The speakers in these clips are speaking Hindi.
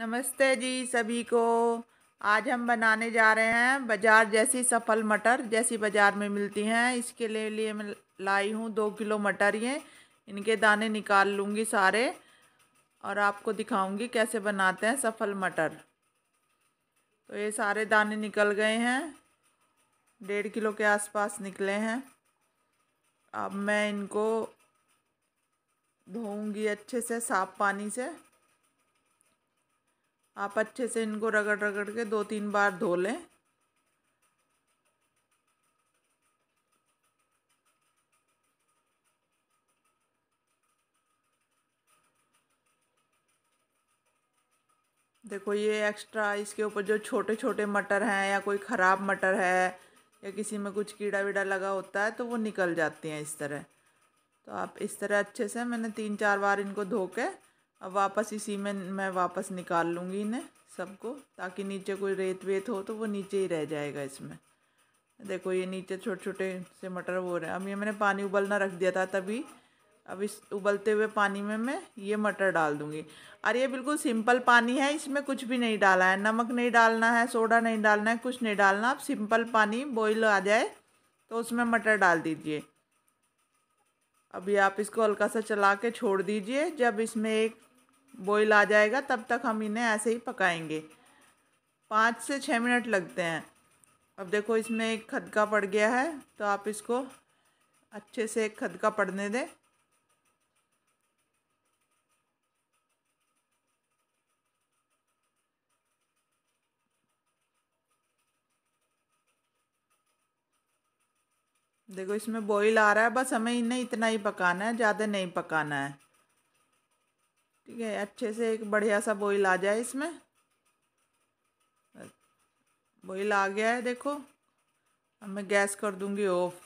नमस्ते जी सभी को आज हम बनाने जा रहे हैं बाज़ार जैसी सफल मटर जैसी बाज़ार में मिलती हैं इसके लिए लिए मैं लाई हूँ दो किलो मटर ये इनके दाने निकाल लूँगी सारे और आपको दिखाऊँगी कैसे बनाते हैं सफल मटर तो ये सारे दाने निकल गए हैं डेढ़ किलो के आसपास निकले हैं अब मैं इनको धोऊँगी अच्छे से साफ़ पानी से आप अच्छे से इनको रगड़ रगड़ के दो तीन बार धो लें देखो ये एक्स्ट्रा इसके ऊपर जो छोटे छोटे मटर हैं या कोई ख़राब मटर है या किसी में कुछ कीड़ा वीड़ा लगा होता है तो वो निकल जाती हैं इस तरह तो आप इस तरह अच्छे से मैंने तीन चार बार इनको धो के अब वापस इसी में मैं वापस निकाल लूँगी इन्हें सबको ताकि नीचे कोई रेत वेत हो तो वो नीचे ही रह जाएगा इसमें देखो ये नीचे छोटे छोटे से मटर हो रहे हैं अब ये मैंने पानी उबलना रख दिया था तभी अब इस उबलते हुए पानी में मैं ये मटर डाल दूँगी और ये बिल्कुल सिंपल पानी है इसमें कुछ भी नहीं डाला है नमक नहीं डालना है सोडा नहीं डालना है कुछ नहीं डालना अब सिंपल पानी बॉईल आ जाए तो उसमें मटर डाल दीजिए अभी आप इसको हल्का सा चला के छोड़ दीजिए जब इसमें एक बॉईल आ जाएगा तब तक हम इन्हें ऐसे ही पकाएंगे पाँच से छः मिनट लगते हैं अब देखो इसमें एक खदका पड़ गया है तो आप इसको अच्छे से एक खदका पड़ने दें देखो इसमें बॉईल आ रहा है बस हमें इन्हें इतना ही पकाना है ज़्यादा नहीं पकाना है ठीक है अच्छे से एक बढ़िया सा बोइल आ जाए इसमें बोइल आ गया है देखो अब मैं गैस कर दूंगी ऑफ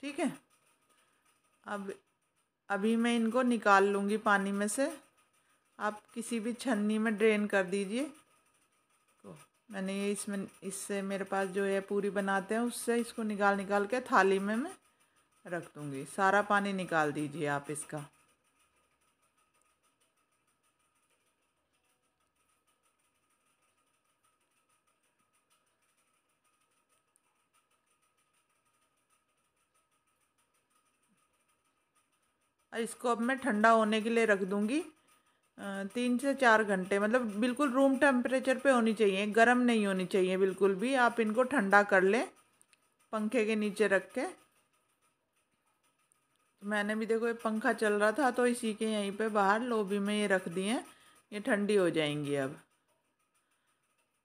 ठीक है अब अभी मैं इनको निकाल लूँगी पानी में से आप किसी भी छन्नी में ड्रेन कर दीजिए तो मैंने ये इसमें इससे मेरे पास जो है पूरी बनाते हैं उससे इसको निकाल निकाल के थाली में मैं रख दूँगी सारा पानी निकाल दीजिए आप इसका इसको अब मैं ठंडा होने के लिए रख दूँगी तीन से चार घंटे मतलब बिल्कुल रूम टेम्परेचर पे होनी चाहिए गर्म नहीं होनी चाहिए बिल्कुल भी आप इनको ठंडा कर लें पंखे के नीचे रख के तो मैंने भी देखो ये पंखा चल रहा था तो इसी के यहीं पे बाहर लोबी में ये रख दिए ये ठंडी हो जाएंगी अब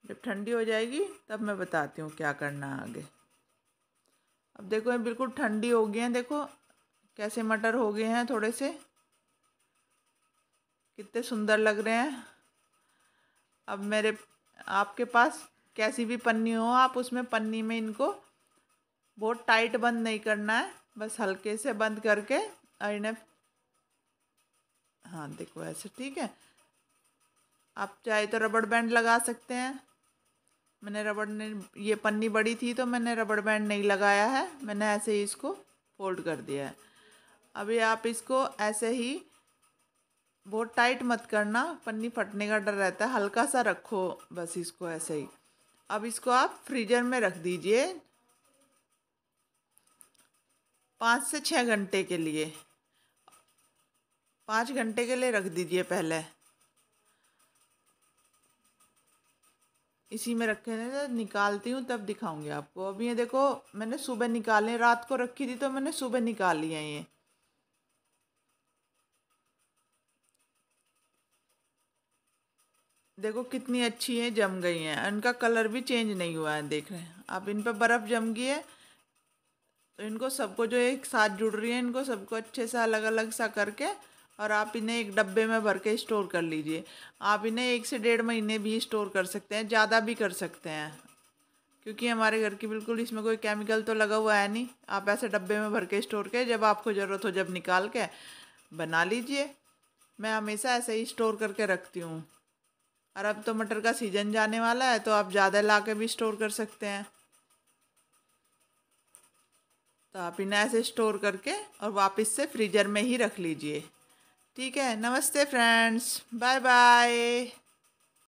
जब ठंडी हो जाएगी तब मैं बताती हूँ क्या करना आगे अब देखो ये बिल्कुल ठंडी हो गई हैं देखो कैसे मटर हो गए हैं थोड़े से कितने सुंदर लग रहे हैं अब मेरे आपके पास कैसी भी पन्नी हो आप उसमें पन्नी में इनको बहुत टाइट बंद नहीं करना है बस हल्के से बंद करके और इन्हें हाँ देखो ऐसे ठीक है आप चाहे तो रबड़ बैंड लगा सकते हैं मैंने रबड़ ने ये पन्नी बड़ी थी तो मैंने रबड़ बैंड नहीं लगाया है मैंने ऐसे ही इसको फोल्ड कर दिया है अभी आप इसको ऐसे ही बहुत टाइट मत करना पन्नी फटने का डर रहता है हल्का सा रखो बस इसको ऐसे ही अब इसको आप फ्रीजर में रख दीजिए पाँच से छः घंटे के लिए पाँच घंटे के लिए रख दीजिए पहले इसी में रखे थे निकालती हूँ तब दिखाऊंगी आपको अभी ये देखो मैंने सुबह निकाले रात को रखी थी तो मैंने सुबह निकाली है ये देखो कितनी अच्छी है जम गई हैं इनका कलर भी चेंज नहीं हुआ है देख रहे हैं अब इन पर बर्फ़ जम गई है तो इनको सबको जो एक साथ जुड़ रही है इनको सबको अच्छे से अलग अलग सा करके और आप इन्हें एक डब्बे में भर के स्टोर कर लीजिए आप इन्हें एक से डेढ़ महीने भी स्टोर कर सकते हैं ज़्यादा भी कर सकते हैं क्योंकि हमारे घर की बिल्कुल इसमें कोई केमिकल तो लगा हुआ है नहीं आप ऐसे डब्बे में भर के स्टोर के जब आपको ज़रूरत हो जब निकाल के बना लीजिए मैं हमेशा ऐसे ही स्टोर करके रखती हूँ और अब तो मटर का सीज़न जाने वाला है तो आप ज़्यादा ला के भी स्टोर कर सकते हैं तो आप इन्हें ऐसे स्टोर करके और वापस से फ्रीजर में ही रख लीजिए ठीक है नमस्ते फ्रेंड्स बाय बाय